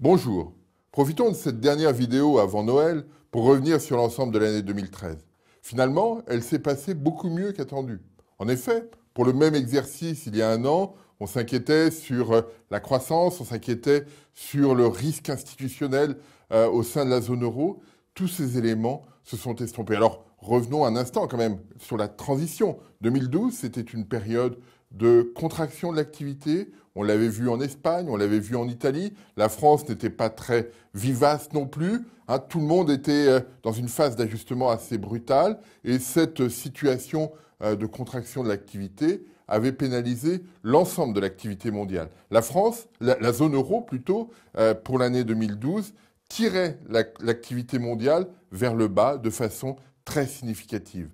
Bonjour, profitons de cette dernière vidéo avant Noël pour revenir sur l'ensemble de l'année 2013. Finalement, elle s'est passée beaucoup mieux qu'attendu. En effet, pour le même exercice il y a un an, on s'inquiétait sur euh, la croissance, on s'inquiétait sur le risque institutionnel euh, au sein de la zone euro. Tous ces éléments se sont estompés. Alors revenons un instant quand même sur la transition. 2012, c'était une période de contraction de l'activité. On l'avait vu en Espagne, on l'avait vu en Italie. La France n'était pas très vivace non plus. Hein. tout le monde était euh, dans une phase d'ajustement assez brutale. Et cette situation euh, de contraction de l'activité avait pénalisé l'ensemble de l'activité mondiale. La France, la, zone euro plutôt, euh, pour l'année 2012, tirait l'activité mondiale vers le bas de façon très significative.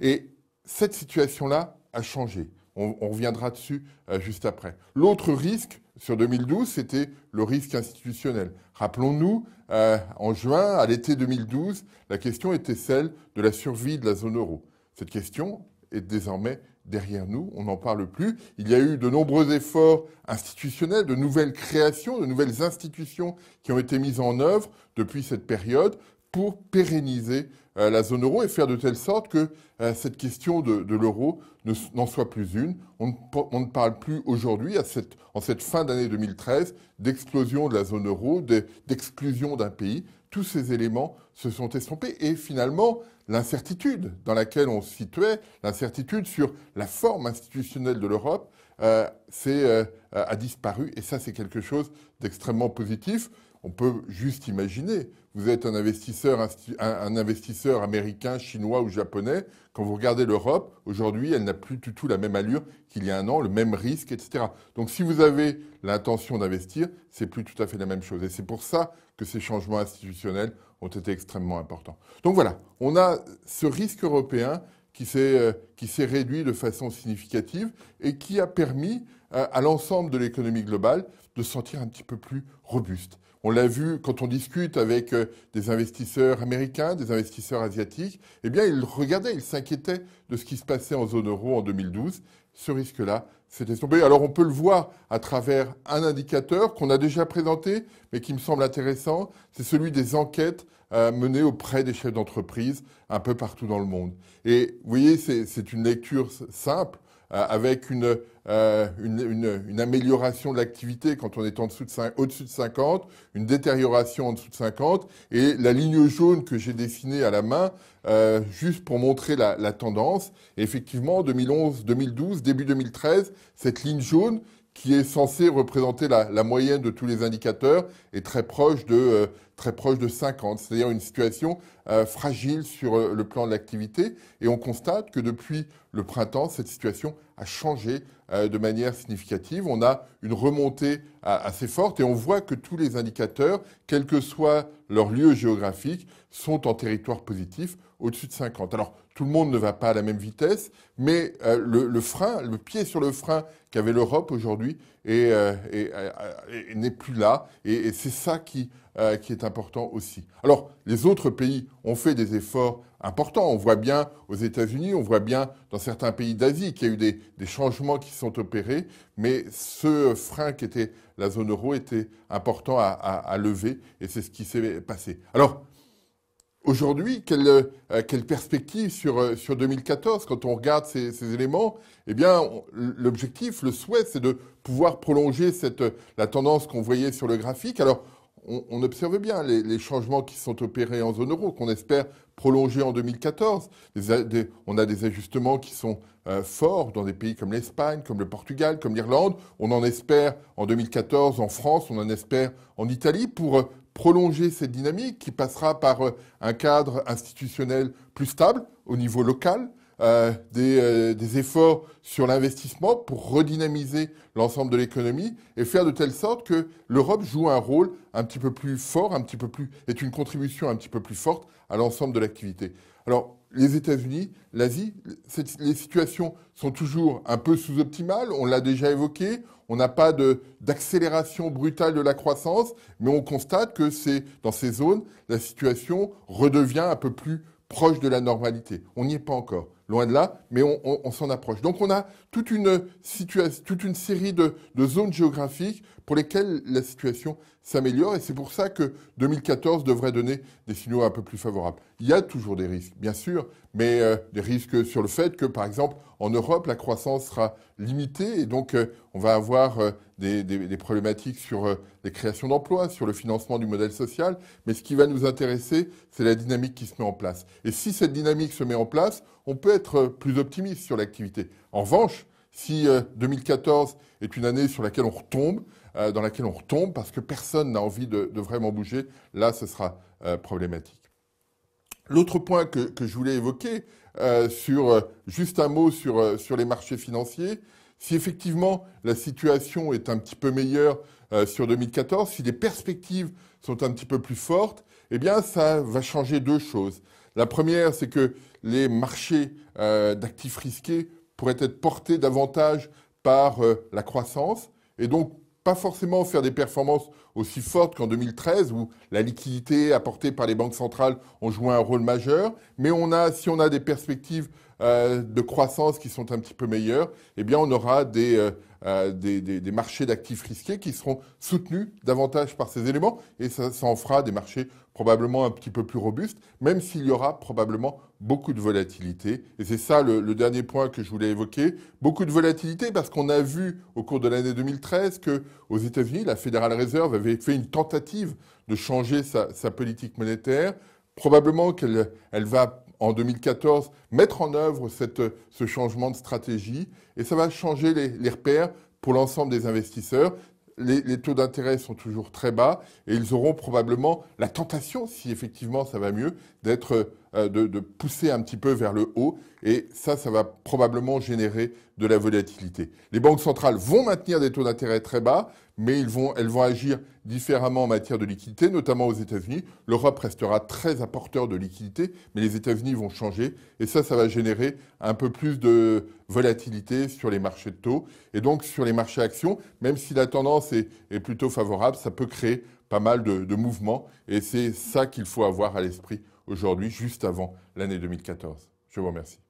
Et cette situation-là a changé. On, reviendra dessus euh, juste après. L'autre risque sur 2012, c'était le risque institutionnel. Rappelons-nous, euh, en juin, à l'été 2012, la question était celle de la survie de la zone euro. Cette question est désormais derrière nous, on n'en parle plus. Il y a eu de nombreux efforts institutionnels, de nouvelles créations, de nouvelles institutions qui ont été mises en œuvre depuis cette période pour pérenniser euh, la zone euro et faire de telle sorte que euh, cette question de, l'euro n'en soit plus une. On, ne parle plus aujourd'hui, en cette fin d'année 2013, d'explosion de la zone euro, d'exclusion d'un pays. Tous ces éléments se sont estompés et finalement, l'incertitude dans laquelle on se situait, l'incertitude sur la forme institutionnelle de l'Europe, euh, a disparu et ça c'est quelque chose d'extrêmement positif on peut juste imaginer, vous êtes un investisseur, américain, chinois ou japonais, quand vous regardez l'Europe, aujourd'hui, elle n'a plus du tout la même allure qu'il y a un an, le même risque, etc. Donc si vous avez l'intention d'investir, c'est plus tout à fait la même chose. Et c'est pour ça que ces changements institutionnels ont été extrêmement importants. Donc voilà, on a ce risque européen euh, qui s'est réduit de façon significative et qui a permis euh, à l'ensemble de l'économie globale de se sentir un petit peu plus robuste. On l'a vu quand on discute avec euh, des investisseurs américains, des investisseurs asiatiques, eh bien ils regardaient, ils s'inquiétaient de ce qui se passait en zone euro en 2012 ce risque-là s'est estompé. Alors on peut le voir à travers un indicateur qu'on a déjà présenté, mais qui me semble intéressant, c'est celui des enquêtes euh, menées auprès des chefs d'entreprise un peu partout dans le monde. Et vous voyez, c'est une lecture simple, euh, avec une, euh, une, une, une, amélioration de l'activité quand on est au-dessus de 50, une détérioration en dessous de 50, et la ligne jaune que j'ai dessinée à la main, euh, juste pour montrer la, tendance. effectivement, 2011, 2012, début 2013, cette ligne jaune, qui est censé représenter la, moyenne de tous les indicateurs, est très proche de, euh, très proche de 50, c'est-à-dire une situation euh, fragile sur euh, le plan de l'activité. Et on constate que depuis le printemps, cette situation a changé de manière significative. On a une remontée assez forte et on voit que tous les indicateurs, quel que soit leur lieu géographique, sont en territoire positif au-dessus de 50. Alors, tout le monde ne va pas à la même vitesse, mais euh, le, frein, le pied sur le frein qu'avait l'Europe aujourd'hui euh, euh, n'est plus là. Et, c'est ça qui, est important aussi. Alors, les autres pays ont fait des efforts importants. On voit bien aux États-Unis, on voit bien dans certains pays d'Asie qu'il y a eu des, changements qui sont opérés, mais ce frein qui était la zone euro était important à, à lever, et c'est ce qui s'est passé. Alors, Aujourd'hui, quelle, euh, quelle, perspective sur, euh, sur 2014 Quand on regarde ces, éléments, eh bien, l'objectif, le souhait, c'est de pouvoir prolonger cette, la tendance qu'on voyait sur le graphique. Alors, on, observe bien les, changements qui sont opérés en zone euro, qu'on espère prolonger en 2014. on a des ajustements qui sont euh, forts dans des pays comme l'Espagne, comme le Portugal, comme l'Irlande. On en espère en 2014 en France, on en espère en Italie pour prolonger cette dynamique qui passera par euh, un cadre institutionnel plus stable au niveau local, euh, des, euh, des, efforts sur l'investissement pour redynamiser l'ensemble de l'économie et faire de telle sorte que l'Europe joue un rôle un petit peu plus fort, un petit peu plus, est une contribution un petit peu plus forte à l'ensemble de l'activité. Alors, les États-Unis, l'Asie, les situations sont toujours un peu sous-optimales, on l'a déjà évoqué, on n'a pas d'accélération brutale de la croissance, mais on constate que c'est dans ces zones, la situation redevient un peu plus proche de la normalité. On n'y est pas encore, loin de là, mais on, s'en approche. Donc on a toute une, série de zones géographiques pour lesquels la situation s'améliore et c'est pour ça que 2014 devrait donner des signaux un peu plus favorables. Il y a toujours des risques, bien sûr, mais euh, des risques sur le fait que, par exemple, en Europe, la croissance sera limitée et donc euh, on va avoir euh, des, problématiques sur les créations d'emplois, sur le financement du modèle social, mais ce qui va nous intéresser, c'est la dynamique qui se met en place. Et si cette dynamique se met en place, on peut être plus optimiste sur l'activité. En revanche, si 2014 euh, est une année sur laquelle on retombe, euh, dans laquelle on retombe parce que personne n'a envie de, vraiment bouger, là, ce sera euh, problématique. L'autre point que, je voulais évoquer, sur, juste un mot sur, les marchés financiers, si effectivement la situation est un petit peu meilleure sur 2014, si les perspectives sont un petit peu plus fortes, eh bien ça va changer deux choses. La première, c'est que les marchés d'actifs risqués pourrait être porté davantage par euh, la croissance et donc pas forcément faire des performances aussi forte qu'en 2013, où la liquidité apportée par les banques centrales ont joué un rôle majeur. Mais on a, si on a des perspectives euh, de croissance qui sont un petit peu meilleures, eh bien, on aura des, euh, euh, des, marchés d'actifs risqués qui seront soutenus davantage par ces éléments, et ça, en fera des marchés probablement un petit peu plus robustes, même s'il y aura probablement beaucoup de volatilité. Et c'est ça le, dernier point que je voulais évoquer. Beaucoup de volatilité parce qu'on a vu au cours de l'année 2013 que aux États-Unis, la Federal Reserve avait fait une tentative de changer sa, politique monétaire. Probablement qu'elle va, en 2014, mettre en œuvre ce changement de stratégie et ça va changer les, repères pour l'ensemble des investisseurs. Les, taux d'intérêt sont toujours très bas et ils auront probablement la tentation, si effectivement ça va mieux, euh, de, pousser un petit peu vers le haut et ça, ça va probablement générer de la volatilité. Les banques centrales vont maintenir des taux d'intérêt très bas, mais ils vont, elles vont agir différemment en matière de liquidité, notamment aux États-Unis. L'Europe restera très apporteur de liquidité, mais les États-Unis vont changer. Et ça, ça va générer un peu plus de volatilité sur les marchés de taux. Et donc, sur les marchés actions, même si la tendance est, plutôt favorable, ça peut créer pas mal de mouvements. Et c'est ça qu'il faut avoir à l'esprit aujourd'hui, juste avant l'année 2014. Je vous remercie.